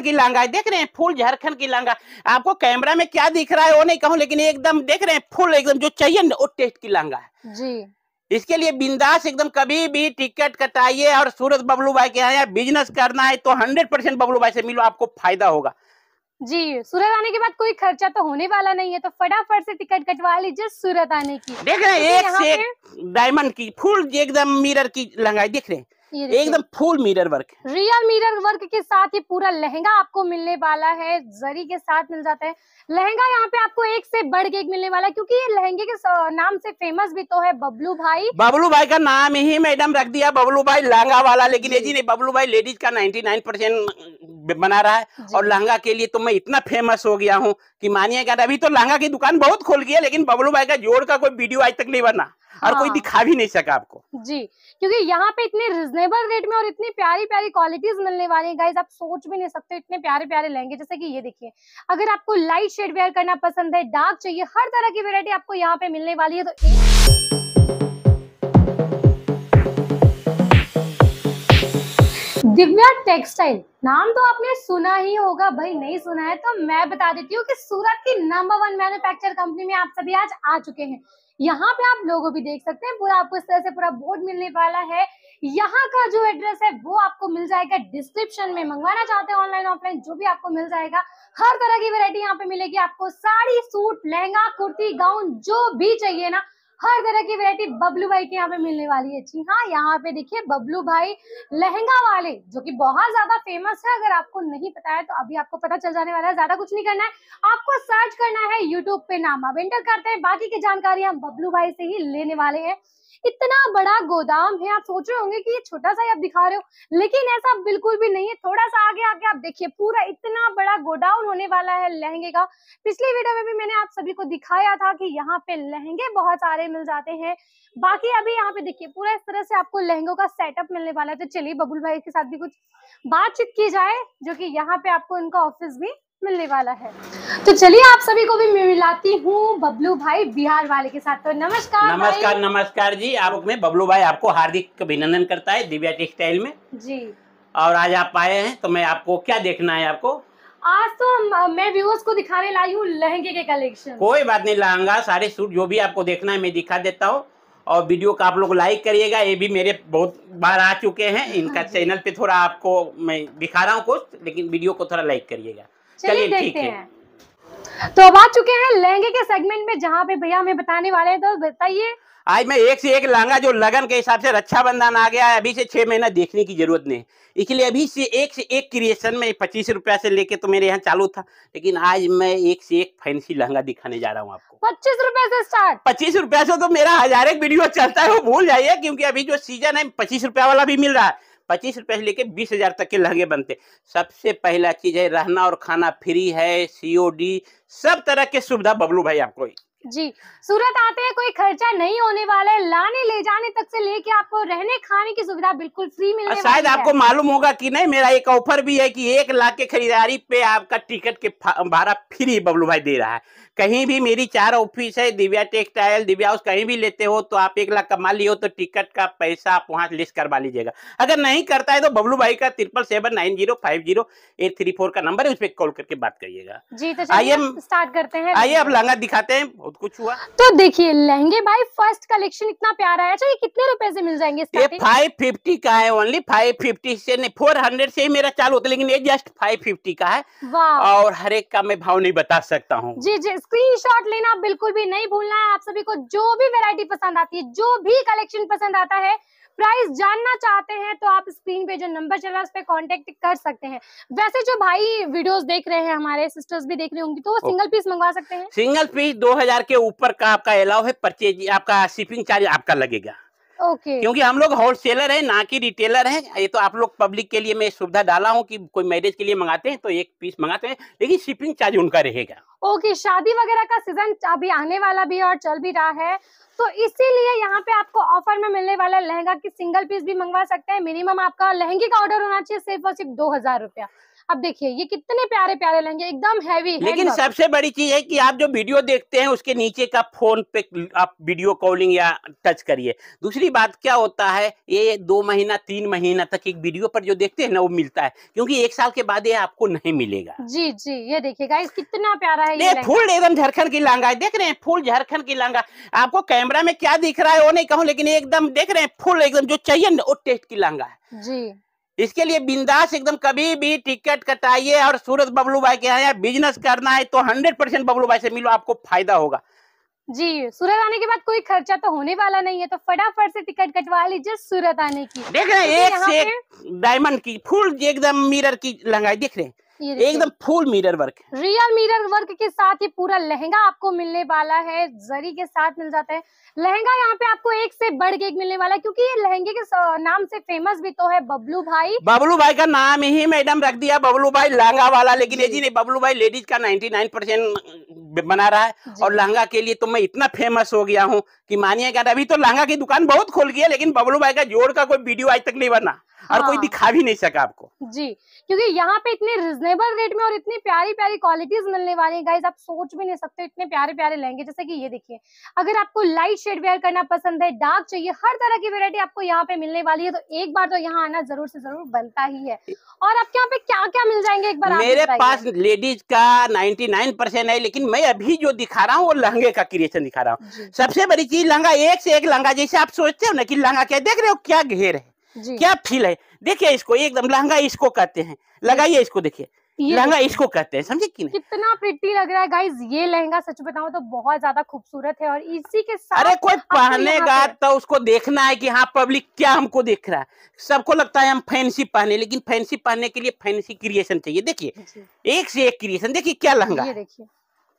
झारखंड की लांगा है देख रहे हैं फूल झारखंड की लांगा आपको कैमरा में क्या दिख रहा है वो नहीं कहूँ लेकिन एकदम देख रहे हैं फूल एकदम जो चाहिए ना वो टेस्ट की लांगा है जी इसके लिए बिंदास एकदम कभी भी टिकट कटाइए और सूरज बबलू भाई के यहाँ बिजनेस करना है तो हंड्रेड परसेंट बबलू भाई से मिलो आपको फायदा होगा जी सूरत आने के बाद कोई खर्चा तो होने वाला नहीं है तो फटाफट से टिकट कटवा लीजिए सूरत आने की देख रहे हैं एक से डायमंड की फुल एकदम मिरर की लंगाई देख रहे हैं एकदम full mirror work real mirror work के साथ ये पूरा लहंगा आपको मिलने वाला है जरी के साथ मिल जाता है लहंगा यहाँ पे आपको एक से बढ़ के एक मिलने वाला है क्योंकि ये लहंगे के नाम से फेमस भी तो है बबलू भाई बबलू भाई का नाम ही मैडम रख दिया बबलू भाई लहंगा वाला लेकिन ये जी नहीं बबलू भाई लेडीज का नाइन्टी नाइन परसेंट बना रहा है और लहंगा के लिए तो मैं इतना फेमस हो गया हूँ कि मानिएगा अभी तो लहंगा की दुकान बहुत खोल गई है लेकिन बबलू भाई का जोड़ का कोई वीडियो आज तक नहीं बना और हाँ। कोई दिखा भी नहीं सका आपको जी क्योंकि यहाँ पे इतने रिजनेबल रेट में और इतनी प्यारी प्यारी क्वालिटीज मिलने वाली है गाइज आप सोच भी नहीं सकते इतने प्यारे प्यारे लहंगे जैसे कि ये देखिए अगर आपको लाइट शेड वेयर करना पसंद है डार्क चाहिए हर तरह की वेरायटी आपको यहाँ पे मिलने वाली है तो एक दिव्या टेक्सटाइल नाम तो आपने सुना ही होगा भाई नहीं सुना है तो मैं बता देती हूँ कि सूरत की नंबर वन मैन्युफैक्चर कंपनी में आप सभी आज आ चुके हैं यहाँ पे आप लोगों भी देख सकते हैं पूरा आपको इस तरह से पूरा बोर्ड मिलने वाला है यहाँ का जो एड्रेस है वो आपको मिल जाएगा डिस्क्रिप्शन में मंगवाना चाहते हैं ऑनलाइन ऑफलाइन जो भी आपको मिल जाएगा हर तरह की वेरायटी यहाँ पे मिलेगी आपको साड़ी सूट लहंगा कुर्ती गाउन जो भी चाहिए ना हर तरह की वेरायटी बबलू भाई के यहाँ पे मिलने वाली है जी हाँ यहाँ पे देखिए बबलू भाई लहंगा वाले जो कि बहुत ज्यादा फेमस है अगर आपको नहीं पता है तो अभी आपको पता चल जाने वाला है ज्यादा कुछ नहीं करना है आपको सर्च करना है यूट्यूब पे नाम अब एंटर करते हैं बाकी की जानकारी हम बबलू भाई से ही लेने वाले हैं इतना बड़ा गोदाम है आप सोच रहे होंगे कि ये छोटा सा ही आप दिखा रहे हो लेकिन ऐसा बिल्कुल भी नहीं है थोड़ा सा आगे आगे आप देखिए पूरा इतना बड़ा गोडाउन होने वाला है लहंगे का पिछले वीडियो में भी मैंने आप सभी को दिखाया था कि यहाँ पे लहंगे बहुत सारे मिल जाते हैं बाकी अभी यहाँ पे देखिए पूरा इस तरह से आपको लहंगों का सेटअप मिलने वाला है तो चलिए बबुल भाई के साथ भी कुछ बातचीत की जाए जो कि यहाँ पे आपको उनका ऑफिस भी मिलने वाला है तो चलिए आप सभी को भी मिलाती हूँ बबलू भाई बिहार वाले के साथ तो नमस्कार नमस्कार नमस्कार जी आप में बबलू भाई आपको हार्दिक अभिनंदन करता है दिव्या टेक्सटाइल में जी और आज आप आए हैं तो मैं आपको क्या देखना है आपको आज तो मैं व्यूअर्स को दिखाने लाई हूँ लहंगे के कलेक्शन कोई बात नहीं लहंगा सारे सूट जो भी आपको देखना है मैं दिखा देता हूँ और वीडियो का आप लोग लाइक करिएगा ये भी मेरे बहुत बार आ चुके हैं इनका चैनल हाँ पे थोड़ा आपको मैं दिखा रहा हूँ कुछ लेकिन वीडियो को थोड़ा लाइक करिएगा चलिए देखते हैं तो अब आ चुके हैं लहंगे के सेगमेंट में जहाँ पे भैया हमें बताने वाले हैं तो बताइए आज मैं एक से एक लहंगा जो लगन के हिसाब से रक्षाबंधन आ गया है अभी से छह महीना देखने की जरूरत नहीं इसलिए अभी से एक से एक क्रिएशन में पच्चीस रुपया से लेके तो मेरे यहाँ चालू था लेकिन आज मैं एक से एक फैंसी लहंगा दिखाने जा रहा हूँ आपको पच्चीस रुपए से स्टार्ट पच्चीस रुपया से तो मेरा हजार एक वीडियो चलता है वो भूल जाइए क्योंकि अभी जो सीजन है पच्चीस रुपया वाला भी मिल रहा है पच्चीस रुपये से लेके बीस हज़ार तक के लहंगे बनते सबसे पहला चीज़ है रहना और खाना फ्री है सी सब तरह के सुविधा बबलू भाई आपको जी सूरत आते हैं कोई खर्चा नहीं होने वाला है लाने ले जाने तक से लेके आपको रहने खाने की सुविधा बिल्कुल फ्री मिलने शायद आपको मालूम होगा कि नहीं मेरा एक ऑफर भी है कि एक लाख के खरीदारी पे आपका टिकट के भाड़ा फ्री बबलू भाई दे रहा है कहीं भी मेरी चार ऑफिस है दिव्या टेक्सटाइल दिव्या हाउस कहीं भी लेते हो तो आप एक लाख कमा लियो तो टिकट का पैसा आप वहाँ लिस्ट करवा लीजिएगा अगर नहीं करता है तो बबलू भाई का triple seven nine zero five zero eight three four का नंबर है उस पर कॉल करके बात करिएगा जी तो आइए स्टार्ट करते हैं आइए आप लहंगा दिखाते हैं बहुत कुछ हुआ तो देखिए लहंगे भाई फर्स्ट कलेक्शन इतना प्यारा है अच्छा, कितने रुपए से मिल जाएंगे ये फाइव फिफ्टी का है ओनली फाइव फिफ्टी से नहीं फोर हंड्रेड से ही मेरा चालू होता है लेकिन ये जस्ट फाइव फिफ्टी का है और हर एक का मैं भाव नहीं बता सकता हूँ जी जी स्क्रीन शॉट लेना बिल्कुल भी नहीं भूलना है आप सभी को जो भी वेरायटी पसंद आती है जो भी कलेक्शन पसंद आता है प्राइस जानना चाहते हैं तो आप स्क्रीन पे जो नंबर चला उस पर कॉन्टेक्ट कर सकते हैं वैसे जो भाई वीडियोस देख रहे हैं हमारे सिस्टर्स भी देख रहे होंगे तो वो सिंगल पीस मंगवा सकते हैं सिंगल पीस दो हजार के ऊपर का आपका अलाव है परचेज आपका शिपिंग चार्ज आपका लगेगा ओके okay. क्योंकि हम लोग होलसेलर है ना कि रिटेलर है ये तो आप लोग पब्लिक के लिए मैं सुविधा डाला हूँ कि कोई मैरिज के लिए मंगाते हैं तो एक पीस मंगाते हैं लेकिन शिपिंग चार्ज उनका रहेगा ओके okay, शादी वगैरह का सीजन अभी आने वाला भी है और चल भी रहा है तो इसीलिए यहाँ पे आपको ऑफर में मिलने वाला लहंगा की सिंगल पीस भी मंगवा सकते हैं मिनिमम आपका लहंगे का ऑर्डर होना चाहिए सिर्फ और सिर्फ दो हजार रुपया अब देखिए ये कितने प्यारे प्यारे लहंगे एकदम हैवी लेकिन सबसे बड़ी चीज है कि आप जो वीडियो देखते हैं उसके नीचे का फोन पे आप वीडियो कॉलिंग या टच करिए दूसरी बात क्या होता है ये दो महीना तीन महीना तक एक वीडियो पर जो देखते हैं ना वो मिलता है क्योंकि एक साल के बाद ये आपको नहीं मिलेगा जी जी ये देखिएगा कितना प्यारा है ये फूल एकदम झारखंड की लहंगा देख रहे हैं फुल झारखंड की लहंगा आपको कैमरा कैमरा में क्या दिख रहा है वो नहीं कहूँ लेकिन एकदम देख रहे हैं फुल एकदम जो चाहिए ना वो टेस्ट की लहंगा है जी इसके लिए बिंदास एकदम कभी भी टिकट कटाइए और सूरज बबलू भाई के यहाँ बिजनेस करना है तो हंड्रेड परसेंट बबलू भाई से मिलो आपको फायदा होगा जी सूरत आने के बाद कोई खर्चा तो होने वाला नहीं है तो फटाफट से टिकट कटवा लीजिए सूरत आने की देख रहे हैं एक से डायमंड की फुल एकदम मिरर की लहंगाई देख रहे हैं एकदम full mirror work real mirror work के साथ ये पूरा लहंगा आपको मिलने वाला है जरी के साथ मिल जाता है लहंगा यहाँ पे आपको एक से बढ़ के एक मिलने वाला है क्योंकि ये लहंगे के नाम से फेमस भी तो है बबलू भाई बबलू भाई का नाम ही मैडम रख दिया बबलू भाई लहंगा वाला लेकिन जी नहीं बबलू भाई लेडीज का नाइन्टी बना रहा है और लहंगा के लिए तो मैं इतना फेमस हो गया हूँ की मानिएगा अभी तो लहंगा की दुकान बहुत खोल गया लेकिन बबलू भाई का जोड़ का कोई वीडियो आज तक नहीं बना और कोई हाँ। दिखा भी नहीं सका आपको जी क्योंकि यहाँ पे इतने रिजनेबल रेट में और इतनी प्यारी प्यारी क्वालिटीज मिलने वाली है गाइज आप सोच भी नहीं सकते इतने प्यारे प्यारे लहंगे जैसे कि ये देखिए अगर आपको लाइट शेड वेयर करना पसंद है डार्क चाहिए हर तरह की वेरायटी आपको यहाँ पे मिलने वाली है तो एक बार तो यहाँ आना जरूर से जरूर बनता ही है और आपके यहाँ पे क्या क्या मिल जाएंगे एक बार मेरे पास लेडीज का नाइन्टी है लेकिन मैं अभी जो दिखा रहा हूँ वो लहंगे का क्रिएशन दिखा रहा हूँ सबसे बड़ी चीज लहंगा एक से एक लहंगा जैसे आप सोचते हो ना कि लहंगा क्या देख रहे हो क्या घेर है क्या फील है देखिए इसको एकदम लहंगा इसको कहते हैं लगाइए इसको देखिए लहंगा इसको कहते हैं समझे कि कितना प्रिटी लग रहा है गाइज ये लहंगा सच बताऊं तो बहुत ज्यादा खूबसूरत है और इसी के साथ अरे कोई पहनेगा तो उसको देखना है कि हाँ पब्लिक क्या हमको देख रहा है सबको लगता है हम फैंसी पहने लेकिन फैंसी पहनने के लिए फैंसी क्रिएशन चाहिए देखिए एक से एक क्रिएशन देखिए क्या लहंगा देखिए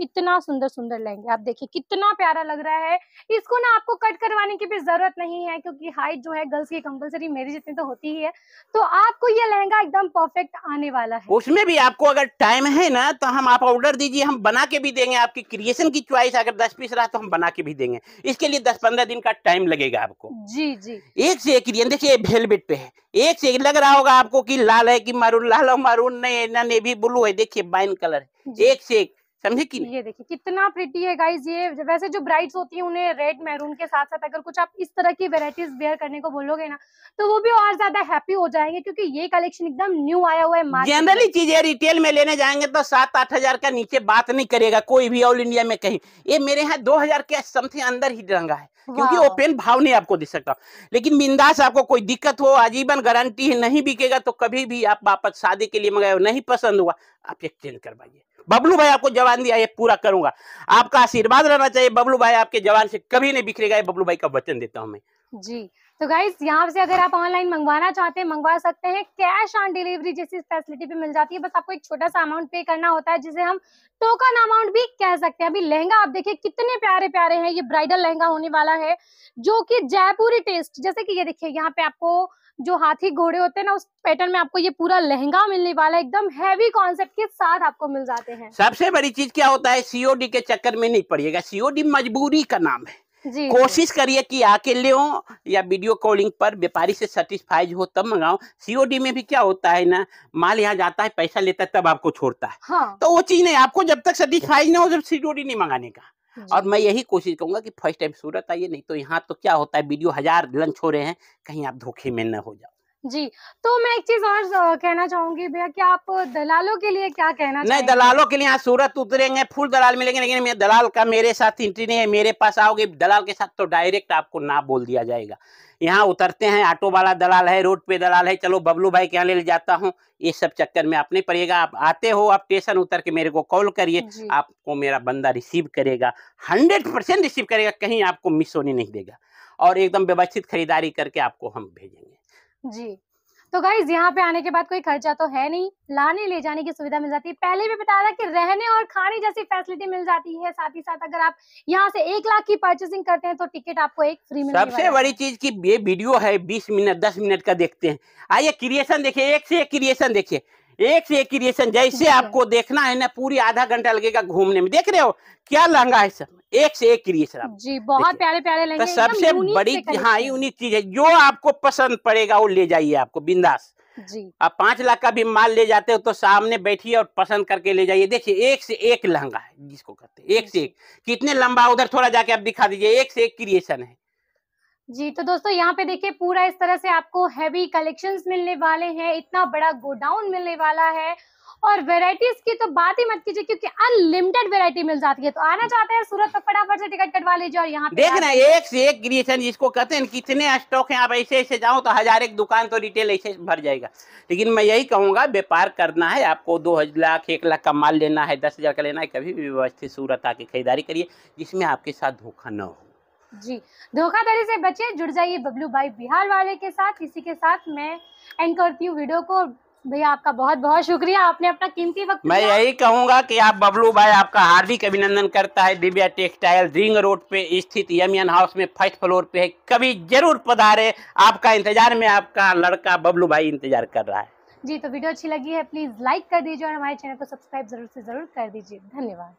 इतना सुंदर सुंदर लहंगे आप देखिए कितना प्यारा लग रहा है इसको ना आपको कट करवाने की भी जरूरत नहीं है क्योंकि हाइट जो है गर्ल्स की कंपलसरी मेरी जितनी तो होती ही है तो आपको ये लहंगा एकदम परफेक्ट आने वाला है उसमें भी आपको अगर टाइम है ना तो हम आप ऑर्डर दीजिए हम बना के भी देंगे आपकी क्रिएशन की च्वाइस अगर दस पीस रहा तो हम बना के भी देंगे इसके लिए दस पंद्रह दिन का टाइम लगेगा आपको जी जी एक से एक देखिए वेलवेट पे है एक से एक लग रहा होगा आपको कि लाल है कि मारून लाल मारून नहीं ना नेवी ब्लू है देखिए बाइन कलर है एक से एक समझे कि ये देखिए कितना प्रिटी है गाइज ये वैसे जो ब्राइड्स होती हैं उन्हें रेड मैरून के साथ साथ अगर कुछ आप इस तरह की वेराइटीज वेयर करने को बोलोगे ना तो वो भी और ज्यादा हैप्पी हो जाएंगे क्योंकि ये कलेक्शन एकदम न्यू आया हुआ है जनरली चीजें रिटेल में लेने जाएंगे तो सात आठ हजार का नीचे बात नहीं करेगा कोई भी ऑल इंडिया में कहीं ये मेरे यहाँ दो हजार के समथिंग अंदर ही रंगा है क्योंकि ओपन भाव नहीं आपको दे सकता लेकिन बिंदास आपको कोई दिक्कत हो आजीवन गारंटी नहीं बिकेगा तो कभी भी आप वापस शादी के लिए मंगाए नहीं पसंद हुआ आप एक्सचेंज करवाइए बबलू भाई आपको जवान दिया ये पूरा करूंगा आपका आशीर्वाद रहना चाहिए बबलू भाई आपके जवान से कभी नहीं बिखरेगा ये बबलू भाई का वचन देता हूं मैं जी तो गाइज यहाँ से अगर आप ऑनलाइन मंगवाना चाहते हैं मंगवा सकते हैं कैश ऑन डिलीवरी जैसी फैसिलिटी भी मिल जाती है बस आपको एक छोटा सा अमाउंट पे करना होता है जिसे हम टोकन अमाउंट भी कह सकते हैं अभी लहंगा आप देखिए कितने प्यारे प्यारे हैं ये ब्राइडल लहंगा होने वाला है जो कि जयपुरी टेस्ट जैसे कि ये देखिए यहाँ पे आपको जो हाथी घोड़े होते हैं ना उस पैटर्न में आपको ये पूरा लहंगा मिलने वाला है एकदम हैवी कॉन्सेप्ट के साथ आपको मिल जाते हैं सबसे बड़ी चीज क्या होता है सीओडी के चक्कर में नहीं पड़िएगा सीओडी मजबूरी का नाम है कोशिश करिए कि आके ले या वीडियो कॉलिंग पर व्यापारी से सेटिस्फाइज हो तब मंगाओ सीओडी में भी क्या होता है ना माल यहाँ जाता है पैसा लेता है तब आपको छोड़ता है हाँ। तो वो चीज नहीं आपको जब तक सेटिस्फाइज ना हो जब सीओडी नहीं मंगाने का और मैं यही कोशिश करूंगा कि फर्स्ट टाइम सूरत आइए नहीं तो यहाँ तो क्या होता है वीडियो हजार लंच हो रहे हैं कहीं आप धोखे में न हो जाओ जी तो मैं एक चीज और कहना चाहूंगी भैया कि आप दलालों के लिए क्या कहना नहीं दलालों के लिए यहाँ सूरत उतरेंगे फुल दलाल मिलेंगे लेकिन मैं दलाल का मेरे साथ इंट्री नहीं है मेरे पास आओगे दलाल के साथ तो डायरेक्ट आपको ना बोल दिया जाएगा यहाँ उतरते हैं ऑटो वाला दलाल है रोड पे दलाल है चलो बबलू भाई के यहाँ ले जाता हूँ ये सब चक्कर में आप नहीं पड़ेगा आप आते हो आप स्टेशन उतर के मेरे को कॉल करिए आपको मेरा बंदा रिसीव करेगा हंड्रेड परसेंट रिसीव करेगा कहीं आपको मिस होने नहीं देगा और एकदम व्यवस्थित खरीदारी करके आपको हम भेजेंगे जी तो गाइज यहाँ पे आने के बाद कोई खर्चा तो है नहीं लाने ले जाने की सुविधा मिल जाती है पहले भी बताया था कि रहने और खाने जैसी फैसिलिटी मिल जाती है साथ ही साथ अगर आप यहाँ से एक लाख की परचेसिंग करते हैं तो टिकट आपको एक फ्री मिल सबसे बड़ी चीज की ये वीडियो है बीस मिनट दस मिनट का देखते हैं आइए क्रिएशन देखिए एक से एक क्रिएशन देखिए एक से एक क्रिएशन जैसे अच्छा। आपको देखना है ना पूरी आधा घंटा लगेगा घूमने में देख रहे हो क्या लहंगा है सब एक से एक क्रिएशन आप जी बहुत प्यारे प्यारे लहंगे तो सबसे बड़ी हाँ यूनिक चीज है जो आपको पसंद पड़ेगा वो ले जाइए आपको बिंदास जी आप पांच लाख का भी माल ले जाते हो तो सामने बैठिए और पसंद करके ले जाइए देखिए एक से एक लहंगा है जिसको कहते हैं एक से एक कितने लंबा उधर थोड़ा जाके आप दिखा दीजिए एक से एक क्रिएशन है जी तो दोस्तों यहाँ पे देखिए पूरा इस तरह से आपको हैवी कलेक्शंस मिलने वाले हैं इतना बड़ा गोडाउन मिलने वाला है और वेराइटीज की तो बात ही मत कीजिए क्योंकि अनलिमिटेड वेरायटी मिल जाती है तो आना चाहते हैं सूरत तो फटाफट से टिकट कटवा लीजिए और यहाँ देख एक से एक ग्रिएशन जिसको कहते हैं कितने स्टॉक हैं आप ऐसे ऐसे जाओ तो हजार एक दुकान तो रिटेल ऐसे भर जाएगा लेकिन मैं यही कहूँगा व्यापार करना है आपको दो लाख एक लाख का माल लेना है दस हजार का लेना है कभी भी व्यवस्थित सूरत आके खरीदारी करिए जिसमें आपके साथ धोखा न हो जी धोखाधड़ी से बचे जुड़ जाइए बबलू भाई बिहार वाले के साथ इसी के साथ मैं एंड करती हूँ वीडियो को भैया आपका बहुत बहुत शुक्रिया आपने अपना कीमती वक्त मैं यही कहूंगा कि आप बबलू भाई आपका हार्दिक अभिनंदन करता है दिव्या टेक्सटाइल रिंग रोड पे स्थित यमियन हाउस में फर्स्ट फ्लोर पे है कभी जरूर पधारे आपका इंतजार में आपका लड़का बबलू भाई इंतजार कर रहा है जी तो वीडियो अच्छी लगी है प्लीज लाइक कर दीजिए और हमारे चैनल को सब्सक्राइब जरूर से जरूर कर दीजिए धन्यवाद